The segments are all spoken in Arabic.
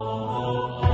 Oh.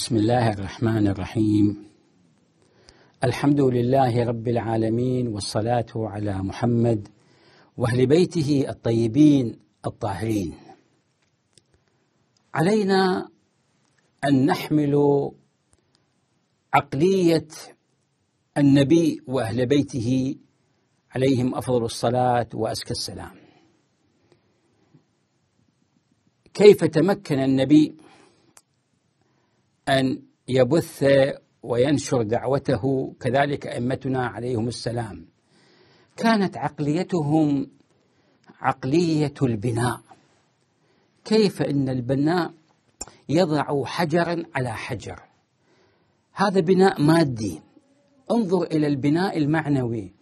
بسم الله الرحمن الرحيم الحمد لله رب العالمين والصلاة على محمد وأهل بيته الطيبين الطاهرين علينا أن نحمل عقلية النبي وأهل بيته عليهم أفضل الصلاة وأزكى السلام كيف تمكن النبي أن يبث وينشر دعوته كذلك أئمتنا عليهم السلام كانت عقليتهم عقلية البناء كيف أن البناء يضع حجرا على حجر هذا بناء مادي انظر إلى البناء المعنوي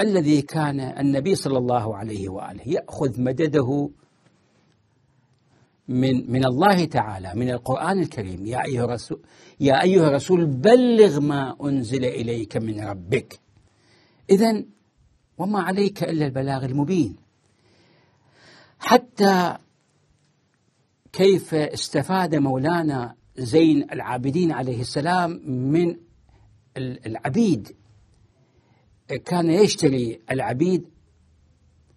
الذي كان النبي صلى الله عليه وآله يأخذ مدده من من الله تعالى من القرآن الكريم يا أيها الرسول يا أيها الرسول بلغ ما أنزل إليك من ربك إذا وما عليك إلا البلاغ المبين حتى كيف استفاد مولانا زين العابدين عليه السلام من العبيد كان يشتري العبيد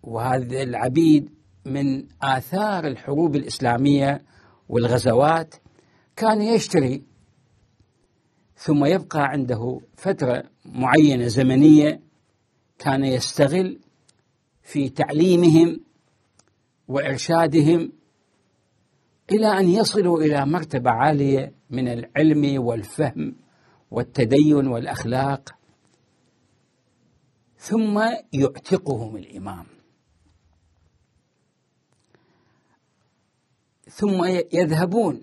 وهذا العبيد من آثار الحروب الإسلامية والغزوات كان يشتري ثم يبقى عنده فترة معينة زمنية كان يستغل في تعليمهم وإرشادهم إلى أن يصلوا إلى مرتبة عالية من العلم والفهم والتدين والأخلاق ثم يعتقهم الإمام ثم يذهبون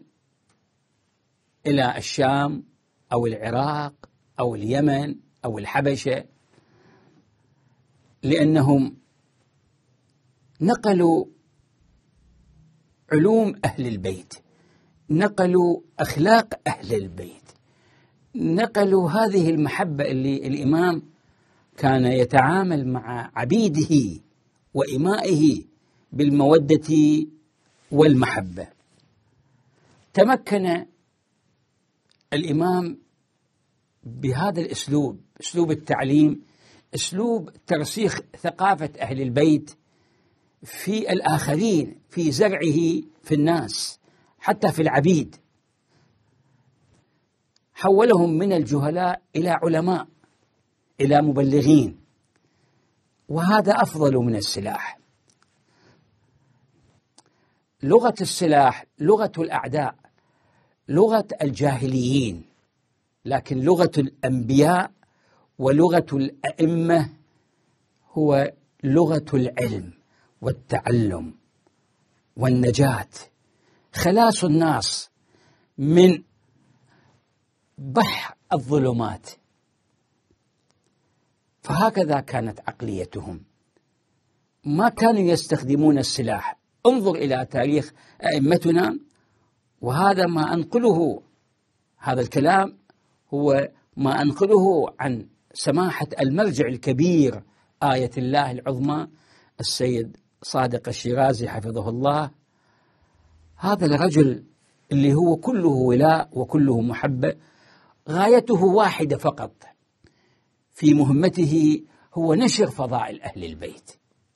إلى الشام أو العراق أو اليمن أو الحبشة لأنهم نقلوا علوم أهل البيت نقلوا أخلاق أهل البيت نقلوا هذه المحبة اللي الإمام كان يتعامل مع عبيده وإمائه بالمودة والمحبه تمكن الامام بهذا الاسلوب اسلوب التعليم اسلوب ترسيخ ثقافه اهل البيت في الاخرين في زرعه في الناس حتى في العبيد حولهم من الجهلاء الى علماء الى مبلغين وهذا افضل من السلاح لغه السلاح لغه الاعداء لغه الجاهليين لكن لغه الانبياء ولغه الائمه هو لغه العلم والتعلم والنجاه خلاص الناس من بح الظلمات فهكذا كانت عقليتهم ما كانوا يستخدمون السلاح انظر إلى تاريخ أئمتنا وهذا ما أنقله هذا الكلام هو ما أنقله عن سماحة المرجع الكبير آية الله العظمى السيد صادق الشيرازي حفظه الله هذا الرجل اللي هو كله ولاء وكله محبة غايته واحدة فقط في مهمته هو نشر فضائل أهل البيت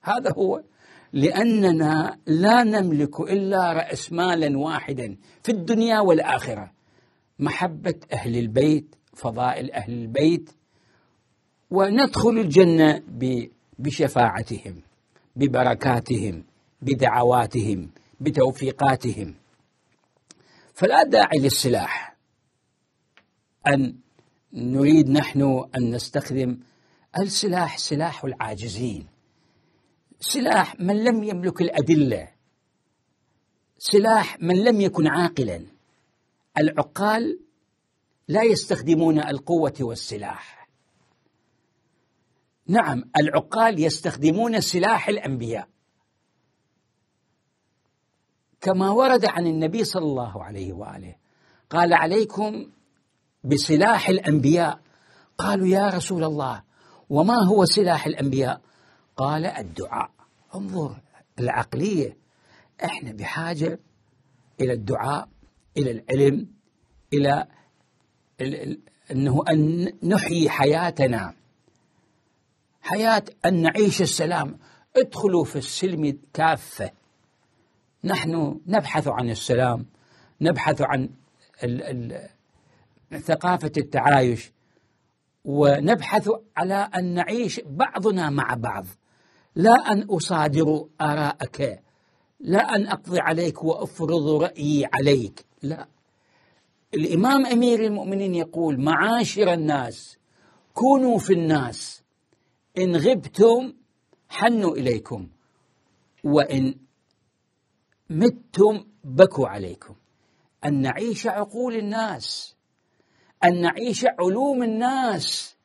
هذا هو لأننا لا نملك إلا رأس مالا واحدا في الدنيا والآخرة محبة أهل البيت فضائل أهل البيت وندخل الجنة بشفاعتهم ببركاتهم بدعواتهم بتوفيقاتهم فلا داعي للسلاح أن نريد نحن أن نستخدم السلاح سلاح العاجزين سلاح من لم يملك الأدلة سلاح من لم يكن عاقلا العقال لا يستخدمون القوة والسلاح نعم العقال يستخدمون سلاح الأنبياء كما ورد عن النبي صلى الله عليه وآله قال عليكم بسلاح الأنبياء قالوا يا رسول الله وما هو سلاح الأنبياء قال الدعاء انظر العقلية احنا بحاجة إلى الدعاء إلى العلم إلى أنه أن نحيي حياتنا حياة أن نعيش السلام ادخلوا في السلم كافة نحن نبحث عن السلام نبحث عن ال ال ثقافة التعايش ونبحث على أن نعيش بعضنا مع بعض لا أن أصادر آراءك لا أن أقضي عليك وأفرض رأيي عليك لا الإمام أمير المؤمنين يقول معاشر الناس كونوا في الناس إن غبتم حنوا إليكم وإن متم بكوا عليكم أن نعيش عقول الناس أن نعيش علوم الناس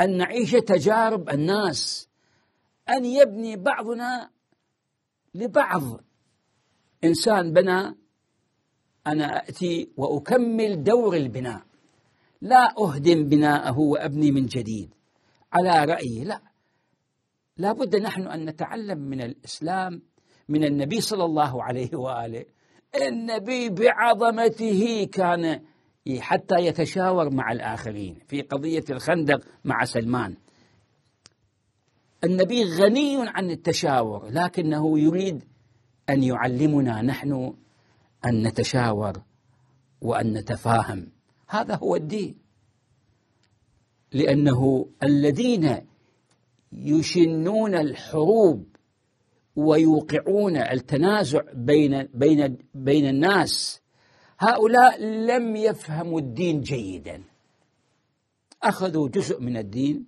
أن نعيش تجارب الناس أن يبني بعضنا لبعض إنسان بنى أنا أتي وأكمل دور البناء لا أهدم بناءه وأبني من جديد على رأيي لا لا بد نحن أن نتعلم من الإسلام من النبي صلى الله عليه وآله النبي بعظمته كان حتى يتشاور مع الآخرين في قضية الخندق مع سلمان النبي غني عن التشاور لكنه يريد أن يعلمنا نحن أن نتشاور وأن نتفاهم هذا هو الدين لأنه الذين يشنون الحروب ويوقعون التنازع بين بين بين الناس هؤلاء لم يفهموا الدين جيدا اخذوا جزء من الدين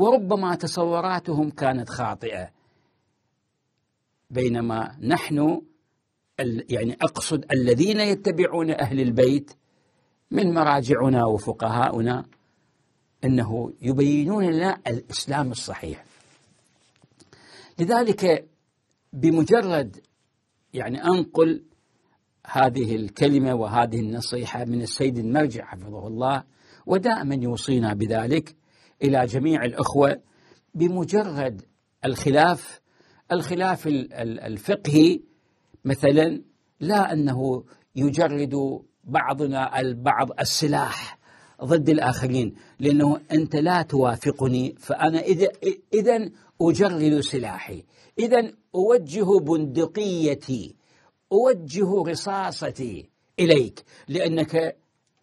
وربما تصوراتهم كانت خاطئه بينما نحن يعني اقصد الذين يتبعون اهل البيت من مراجعنا وفقهاؤنا انه يبينون لنا الاسلام الصحيح. لذلك بمجرد يعني انقل هذه الكلمه وهذه النصيحه من السيد المرجع حفظه الله ودائما يوصينا بذلك إلى جميع الأخوة بمجرد الخلاف الخلاف الفقهي مثلا لا أنه يجرد بعضنا البعض السلاح ضد الآخرين لأنه أنت لا توافقني فأنا إذا, إذا أجرد سلاحي إذا أوجه بندقيتي أوجه رصاصتي إليك لأنك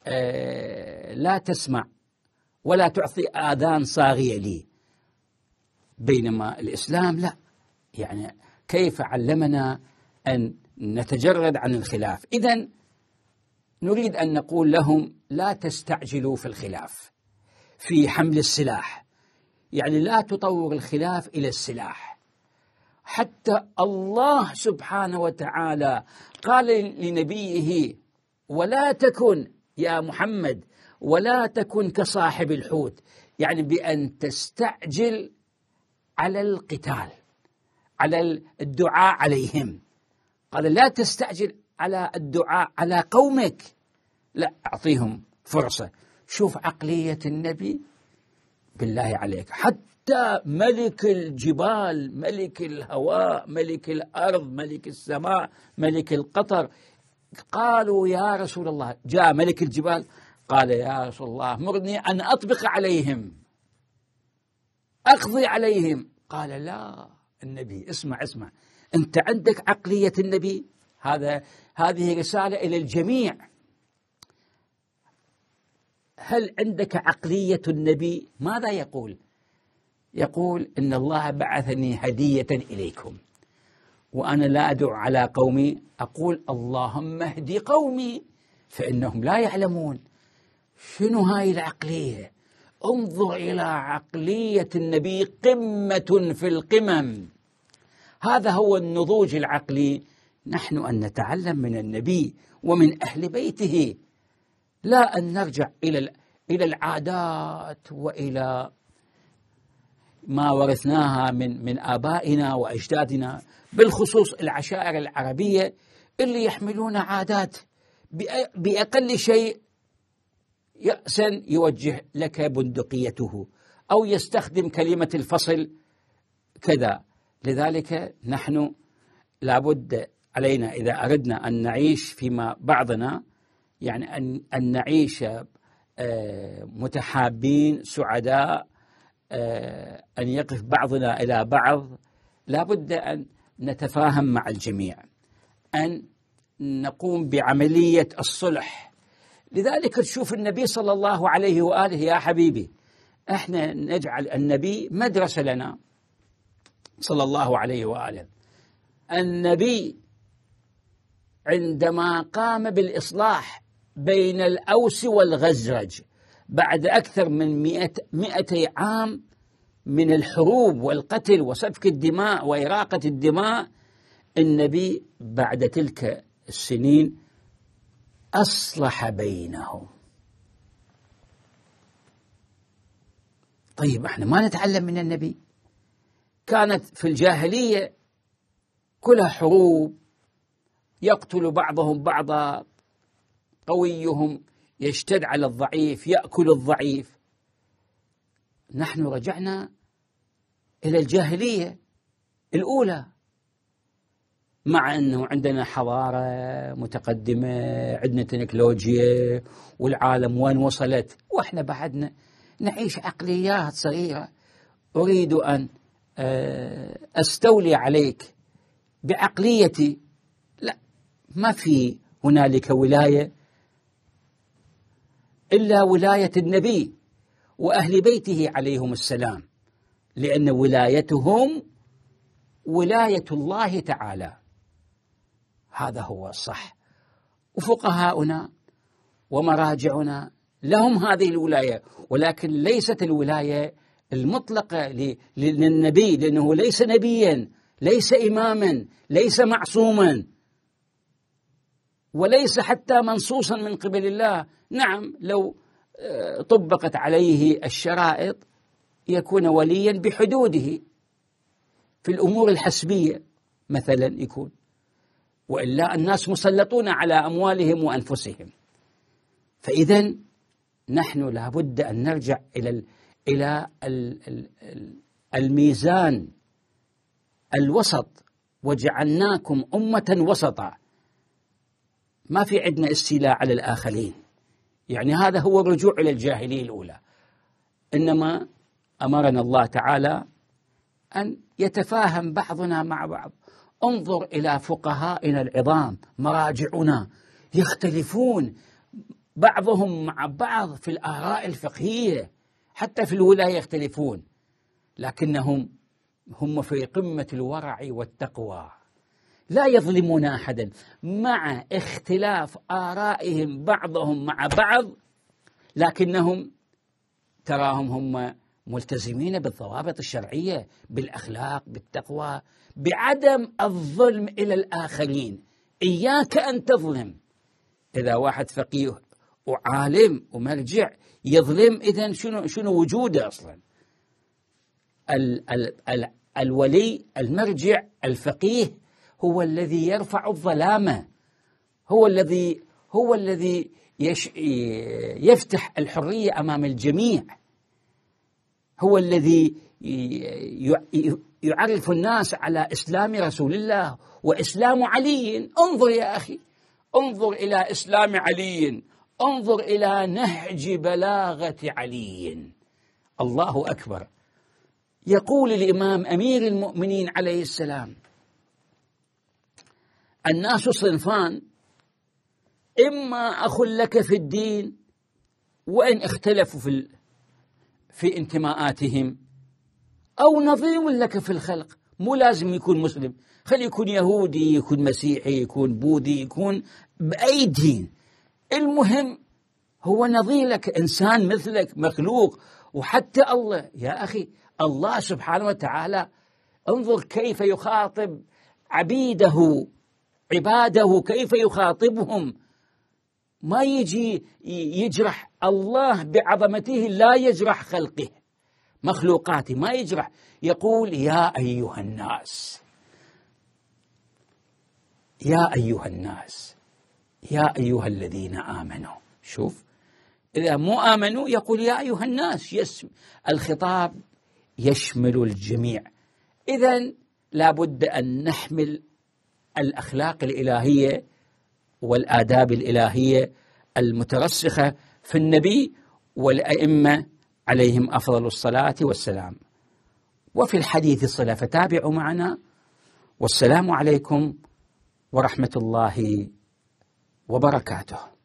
آه، لا تسمع ولا تعطي آذان صاغية لي بينما الإسلام لا يعني كيف علمنا أن نتجرد عن الخلاف إذا نريد أن نقول لهم لا تستعجلوا في الخلاف في حمل السلاح يعني لا تطور الخلاف إلى السلاح حتى الله سبحانه وتعالى قال لنبيه ولا تكن يا محمد ولا تكن كصاحب الحوت يعني بأن تستعجل على القتال على الدعاء عليهم قال لا تستعجل على الدعاء على قومك لا أعطيهم فرصة شوف عقلية النبي بالله عليك حتى ملك الجبال ملك الهواء ملك الأرض ملك السماء ملك القطر قالوا يا رسول الله جاء ملك الجبال قال يا رسول الله مرني أن أطبق عليهم أقضي عليهم قال لا النبي اسمع اسمع أنت عندك عقلية النبي هذا هذه رسالة إلى الجميع هل عندك عقلية النبي ماذا يقول يقول إن الله بعثني هدية إليكم وأنا لا أدعو على قومي أقول اللهم اهدي قومي فإنهم لا يعلمون شنو هاي العقلية انظر إلى عقلية النبي قمة في القمم هذا هو النضوج العقلي نحن أن نتعلم من النبي ومن أهل بيته لا أن نرجع إلى إلى العادات وإلى ما ورثناها من من آبائنا وأجدادنا بالخصوص العشائر العربية اللي يحملون عادات بأقل شيء يأسا يوجه لك بندقيته أو يستخدم كلمة الفصل كذا لذلك نحن لابد علينا إذا أردنا أن نعيش فيما بعضنا يعني أن, أن نعيش آه، متحابين سعداء آه، أن يقف بعضنا إلى بعض لابد أن نتفاهم مع الجميع أن نقوم بعملية الصلح لذلك تشوف النبي صلى الله عليه واله يا حبيبي احنا نجعل النبي مدرسه لنا صلى الله عليه واله النبي عندما قام بالاصلاح بين الاوس والغزرج بعد اكثر من 100 200 عام من الحروب والقتل وسفك الدماء واراقه الدماء النبي بعد تلك السنين أصلح بينهم طيب احنا ما نتعلم من النبي كانت في الجاهلية كلها حروب يقتل بعضهم بعضا قويهم يشتد على الضعيف يأكل الضعيف نحن رجعنا إلى الجاهلية الأولى مع أنه عندنا حضارة متقدمة عندنا تكنولوجيا والعالم وين وصلت وإحنا بعدنا نعيش عقليات صغيرة أريد أن آه، أستولي عليك بعقليتي لا ما في هنالك ولاية إلا ولاية النبي وأهل بيته عليهم السلام لأن ولايتهم ولاية الله تعالى هذا هو الصح وفقهاؤنا ومراجعنا لهم هذه الولايه ولكن ليست الولايه المطلقه للنبي لانه ليس نبيا ليس اماما ليس معصوما وليس حتى منصوصا من قبل الله نعم لو آه، طبقت عليه الشرائط يكون وليا بحدوده في الامور الحسبيه مثلا يكون والا الناس مسلطون على اموالهم وانفسهم فاذا نحن لابد ان نرجع الى الى الميزان الوسط وجعلناكم امه وسطا ما في عندنا استيلاء على الاخرين يعني هذا هو الرجوع الى الجاهليه الاولى انما امرنا الله تعالى ان يتفاهم بعضنا مع بعض انظر إلى فقهائنا العظام مراجعنا يختلفون بعضهم مع بعض في الآراء الفقهية حتى في الولاية يختلفون لكنهم هم في قمة الورع والتقوى لا يظلمون أحدا مع اختلاف آرائهم بعضهم مع بعض لكنهم تراهم هم ملتزمين بالضوابط الشرعيه بالاخلاق بالتقوى بعدم الظلم الى الاخرين اياك ان تظلم اذا واحد فقيه وعالم ومرجع يظلم اذا شنو شنو وجوده اصلا ال ال ال الولي المرجع الفقيه هو الذي يرفع الظلامه هو الذي هو الذي يفتح الحريه امام الجميع هو الذي يعرف الناس على اسلام رسول الله واسلام علي انظر يا اخي انظر الى اسلام علي انظر الى نهج بلاغه علي الله اكبر يقول الامام امير المؤمنين عليه السلام الناس صنفان اما اخ لك في الدين وان اختلفوا في في انتماءاتهم أو نظير لك في الخلق مو لازم يكون مسلم خلي يكون يهودي يكون مسيحي يكون بوذي يكون بأي دين المهم هو نظير لك إنسان مثلك مخلوق وحتى الله يا أخي الله سبحانه وتعالى انظر كيف يخاطب عبيده عباده كيف يخاطبهم ما يجي يجرح الله بعظمته لا يجرح خلقه مخلوقاته ما يجرح يقول يا أيها الناس يا أيها الناس يا أيها الذين آمنوا شوف إذا مو آمنوا يقول يا أيها الناس يسم الخطاب يشمل الجميع إذا لابد أن نحمل الأخلاق الإلهية والآداب الإلهية المترسخة في النبي والأئمة عليهم أفضل الصلاة والسلام وفي الحديث صلة فتابعوا معنا والسلام عليكم ورحمة الله وبركاته